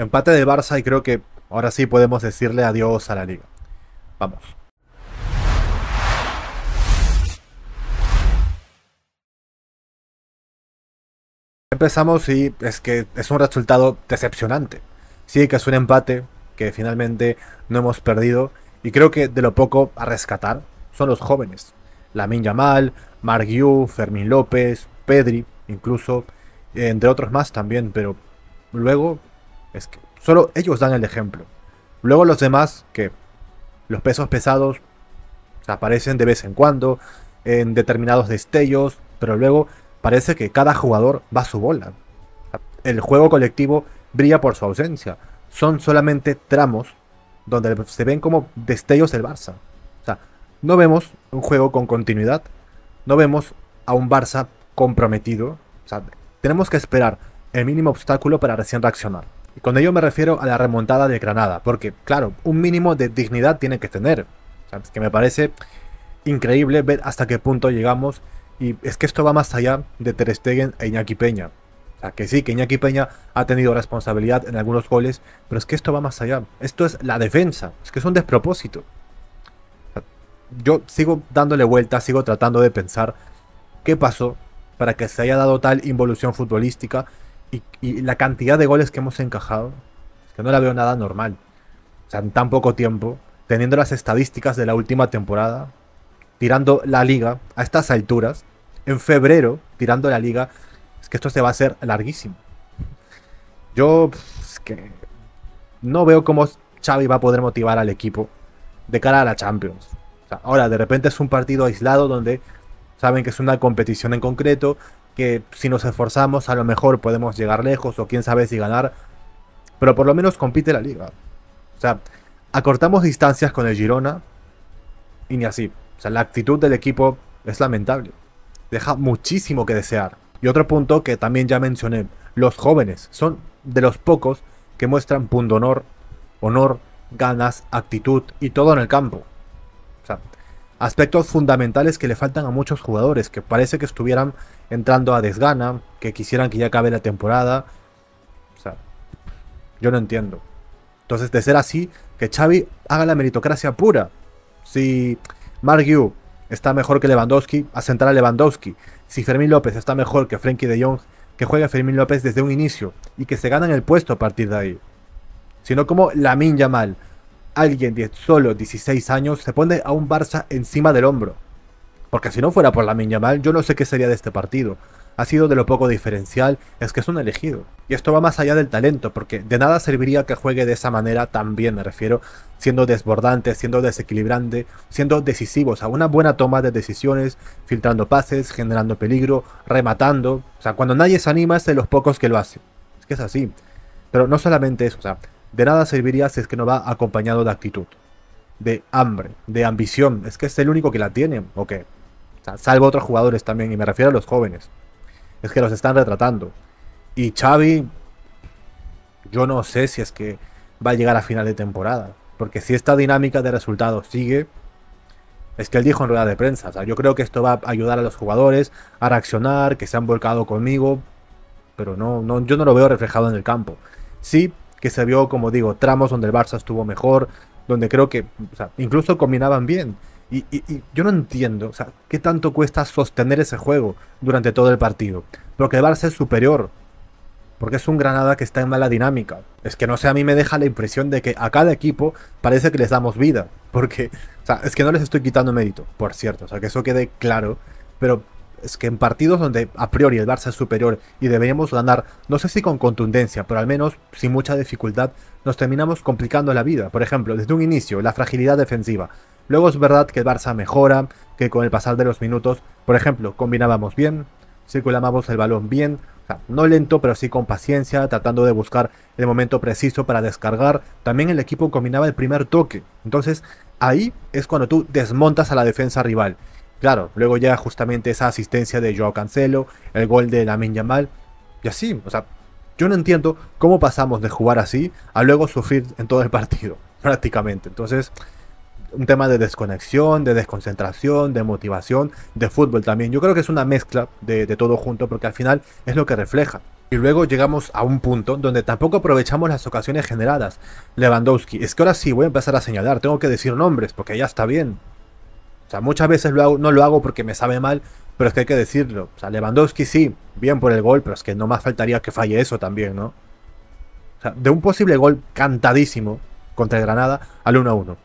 Empate de Barça y creo que ahora sí podemos decirle adiós a la liga. Vamos. Empezamos y es que es un resultado decepcionante. Sí que es un empate que finalmente no hemos perdido y creo que de lo poco a rescatar son los jóvenes. Lamin Yamal, Marguiú, Fermín López, Pedri, incluso, eh, entre otros más también, pero luego solo ellos dan el ejemplo. Luego los demás, que los pesos pesados aparecen de vez en cuando, en determinados destellos, pero luego parece que cada jugador va a su bola. El juego colectivo brilla por su ausencia. Son solamente tramos donde se ven como destellos del Barça. O sea, no vemos un juego con continuidad, no vemos a un Barça comprometido. tenemos que esperar el mínimo obstáculo para recién reaccionar. Y con ello me refiero a la remontada de Granada, porque claro, un mínimo de dignidad tiene que tener. es que me parece increíble ver hasta qué punto llegamos y es que esto va más allá de Ter Stegen e Iñaki Peña. O sea, que sí, que Iñaki Peña ha tenido responsabilidad en algunos goles, pero es que esto va más allá. Esto es la defensa, es que es un despropósito. yo sigo dándole vueltas, sigo tratando de pensar qué pasó para que se haya dado tal involución futbolística y, la cantidad de goles que hemos encajado, es que no la veo nada normal. O sea, en tan poco tiempo, teniendo las estadísticas de la última temporada, tirando la liga a estas alturas, en febrero, tirando la liga, es que esto se va a hacer larguísimo. Yo, es que no veo cómo Xavi va a poder motivar al equipo de cara a la Champions. ahora, de repente es un partido aislado donde saben que es una competición en concreto, que si nos esforzamos a lo mejor podemos llegar lejos o quién sabe si ganar, pero por lo menos compite la liga. O sea, acortamos distancias con el Girona y ni así. O sea, la actitud del equipo es lamentable. Deja muchísimo que desear. Y otro punto que también ya mencioné, los jóvenes son de los pocos que muestran pundonor, honor, ganas, actitud y todo en el campo. O sea, aspectos fundamentales que le faltan a muchos jugadores, que parece que estuvieran entrando a desgana, que quisieran que ya acabe la temporada. O sea, yo no entiendo. Entonces, de ser así, que Xavi haga la meritocracia pura. Si Mark está mejor que Lewandowski, asentará a Lewandowski. Si Fermín López está mejor que Frenkie de Jong, que juegue Fermín López desde un inicio y que se gane el puesto a partir de ahí. Sino como Lamin Yamal, alguien de solo 16 años se pone a un Barça encima del hombro. Porque si no fuera por la mal yo no sé qué sería de este partido. Ha sido de lo poco diferencial, es que es un elegido. Y esto va más allá del talento, porque de nada serviría que juegue de esa manera también, me refiero, siendo desbordante, siendo desequilibrante, siendo decisivo, o sea, una buena toma de decisiones, filtrando pases, generando peligro, rematando. O sea, cuando nadie se anima es de los pocos que lo hacen. Es que es así. Pero no solamente eso, o sea, de nada serviría si es que no va acompañado de actitud, de hambre, de ambición. Es que es el único que la tiene, o qué? salvo otros jugadores también, y me refiero a los jóvenes. Es que los están retratando. Y Xavi, yo no sé si es que va a llegar a final de temporada. Porque si esta dinámica de resultados sigue, es que él dijo en rueda de prensa, yo creo que esto va a ayudar a los jugadores a reaccionar, que se han volcado conmigo, pero no, no, yo no lo veo reflejado en el campo. Sí, que se vio, como digo, tramos donde el Barça estuvo mejor, donde creo que o sea, incluso combinaban bien. Y, yo no entiendo, o sea, ¿qué tanto cuesta sostener ese juego durante todo el partido? Porque el Barça es superior, porque es un Granada que está en mala dinámica. Es que no sé, a mí me deja la impresión de que a cada equipo parece que les damos vida, porque, o sea, es que no les estoy quitando mérito, por cierto, o sea, que eso quede claro, pero es que en partidos donde a priori el Barça es superior y deberíamos ganar, no sé si con contundencia, pero al menos sin mucha dificultad, nos terminamos complicando la vida. Por ejemplo, desde un inicio, la fragilidad defensiva. Luego es verdad que el Barça mejora, que con el pasar de los minutos, por ejemplo, combinábamos bien, circulábamos el balón bien, no lento, pero sí con paciencia, tratando de buscar el momento preciso para descargar. También el equipo combinaba el primer toque. Entonces, ahí es cuando tú desmontas a la defensa rival Claro, luego ya justamente esa asistencia de Joao Cancelo, el gol de Lamin Yamal, y así, o sea, yo no entiendo cómo pasamos de jugar así a luego sufrir en todo el partido, prácticamente. Entonces, un tema de desconexión, de desconcentración, de motivación, de fútbol también. Yo creo que es una mezcla de, de todo junto, porque al final es lo que refleja. Y luego llegamos a un punto donde tampoco aprovechamos las ocasiones generadas. Lewandowski, es que ahora sí voy a empezar a señalar, tengo que decir nombres, porque ya está bien. O sea, muchas veces no lo hago porque me sabe mal, pero es que hay que decirlo. O sea, Lewandowski sí, bien por el gol, pero es que no más faltaría que falle eso también, ¿no? O sea, de un posible gol cantadísimo contra el Granada al 1-1.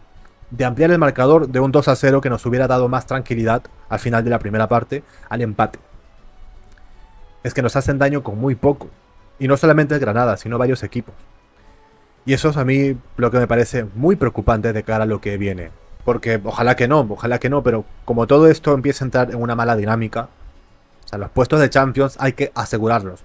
De ampliar el marcador de un 2-0 que nos hubiera dado más tranquilidad al final de la primera parte al empate. Es que nos hacen daño con muy poco. Y no solamente Granada, sino varios equipos. Y eso es a mí lo que me parece muy preocupante de cara a lo que viene. Porque ojalá que no, ojalá que no, pero como todo esto empieza a entrar en una mala dinámica, o sea, los puestos de Champions hay que asegurarlos.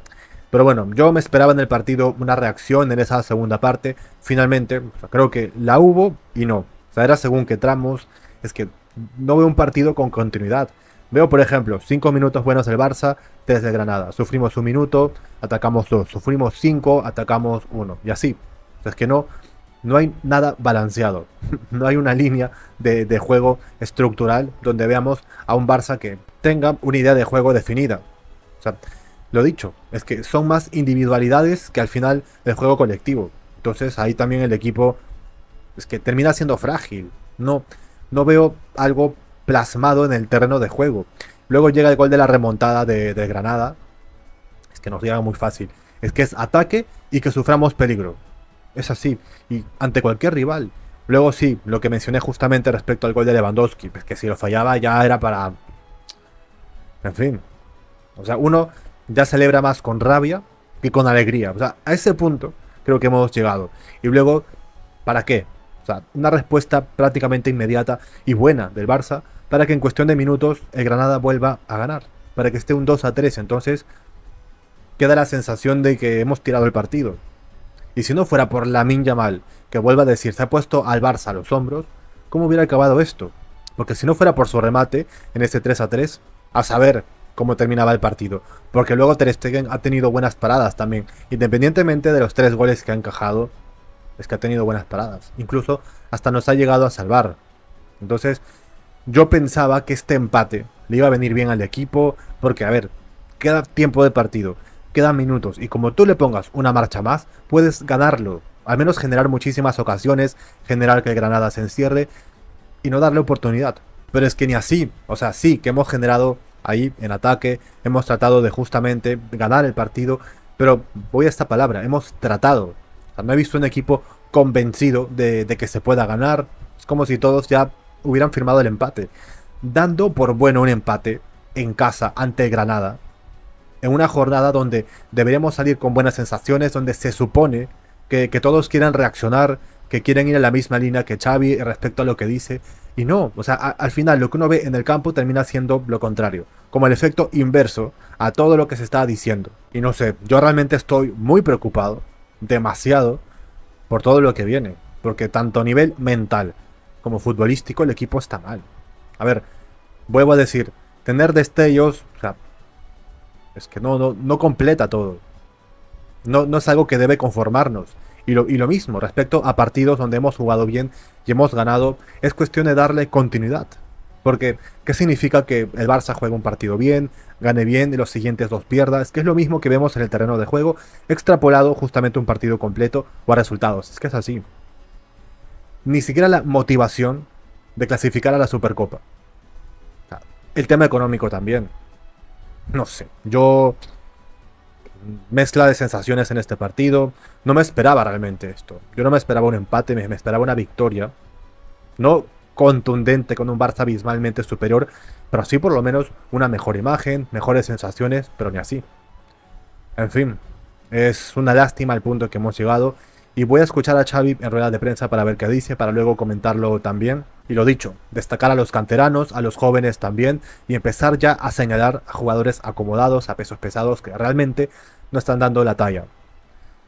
Pero bueno, yo me esperaba en el partido una reacción en esa segunda parte. Finalmente, creo que la hubo y no. O sea, era según qué tramos. Es que no veo un partido con continuidad. Veo, por ejemplo, 5 minutos buenos del Barça, 3 de Granada. Sufrimos un minuto, atacamos dos. Sufrimos cinco, atacamos uno. Y así. O sea, es que no, no hay nada balanceado, no hay una línea de, juego estructural donde veamos a un Barça que tenga una idea de juego definida. O sea, lo dicho, es que son más individualidades que al final el juego colectivo. Entonces ahí también el equipo es que termina siendo frágil. No, no veo algo plasmado en el terreno de juego. Luego llega el gol de la remontada de, de Granada. Es que nos llega muy fácil. Es que es ataque y que suframos peligro. Es así. Y ante cualquier rival. Luego sí, lo que mencioné justamente respecto al gol de Lewandowski, es pues que si lo fallaba ya era para... En fin. O sea, uno ya celebra más con rabia que con alegría. O sea, a ese punto creo que hemos llegado. Y luego, ¿para qué? O sea, una respuesta prácticamente inmediata y buena del Barça para que en cuestión de minutos el Granada vuelva a ganar. Para que esté un 2 a 3. Entonces, queda la sensación de que hemos tirado el partido. Y si no fuera por la Lamin mal, que vuelva a decir, se ha puesto al Barça a los hombros, ¿cómo hubiera acabado esto? Porque si no fuera por su remate en este 3 a 3, a saber cómo terminaba el partido. Porque luego Ter Stegen ha tenido buenas paradas también. Independientemente de los tres goles que ha encajado, es que ha tenido buenas paradas. Incluso hasta nos ha llegado a salvar. Entonces, yo pensaba que este empate le iba a venir bien al equipo. Porque, a ver, queda tiempo de partido quedan minutos y como tú le pongas una marcha más, puedes ganarlo. Al menos generar muchísimas ocasiones, generar que el Granada se encierre y no darle oportunidad. Pero es que ni así, o sea, sí que hemos generado ahí en ataque, hemos tratado de justamente ganar el partido, pero voy a esta palabra, hemos tratado. no he visto un equipo convencido de, de que se pueda ganar. Es como si todos ya hubieran firmado el empate. Dando por bueno un empate en casa ante Granada, en una jornada donde deberíamos salir con buenas sensaciones, donde se supone que, todos quieran reaccionar, que quieren ir a la misma línea que Xavi respecto a lo que dice. Y no, o sea, al final lo que uno ve en el campo termina siendo lo contrario, como el efecto inverso a todo lo que se está diciendo. Y no sé, yo realmente estoy muy preocupado, demasiado, por todo lo que viene, porque tanto a nivel mental como futbolístico el equipo está mal. A ver, vuelvo a decir, tener destellos, que no, no, completa todo. No, no es algo que debe conformarnos. Y lo, y lo, mismo respecto a partidos donde hemos jugado bien y hemos ganado, es cuestión de darle continuidad. Porque, ¿qué significa que el Barça juegue un partido bien, gane bien y los siguientes dos pierdas? Es que es lo mismo que vemos en el terreno de juego, extrapolado justamente un partido completo o a resultados. Es que es así. Ni siquiera la motivación de clasificar a la Supercopa. El tema económico también. No sé, yo... Mezcla de sensaciones en este partido. No me esperaba realmente esto. Yo no me esperaba un empate, me, esperaba una victoria. No contundente con un Barça abismalmente superior, pero sí por lo menos una mejor imagen, mejores sensaciones, pero ni así. En fin, es una lástima el punto que hemos llegado y voy a escuchar a Xavi en rueda de prensa para ver qué dice, para luego comentarlo también. Y lo dicho, destacar a los canteranos, a los jóvenes también, y empezar ya a señalar a jugadores acomodados, a pesos pesados, que realmente no están dando la talla.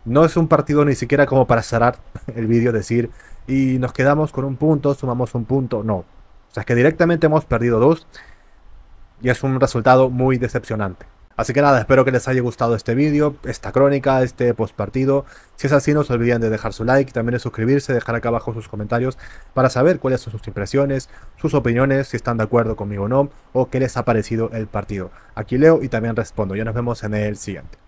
No es un partido ni siquiera como para cerrar el vídeo, decir, y nos quedamos con un punto, sumamos un punto, no. O sea, que directamente hemos perdido dos, y es un resultado muy decepcionante. Así que nada, espero que les haya gustado este vídeo, esta crónica, este post partido. Si es así, no se olviden de dejar su like, también de suscribirse, dejar acá abajo sus comentarios para saber cuáles son sus impresiones, sus opiniones, si están de acuerdo conmigo o no, o qué les ha parecido el partido. Aquí leo y también respondo. Ya nos vemos en el siguiente.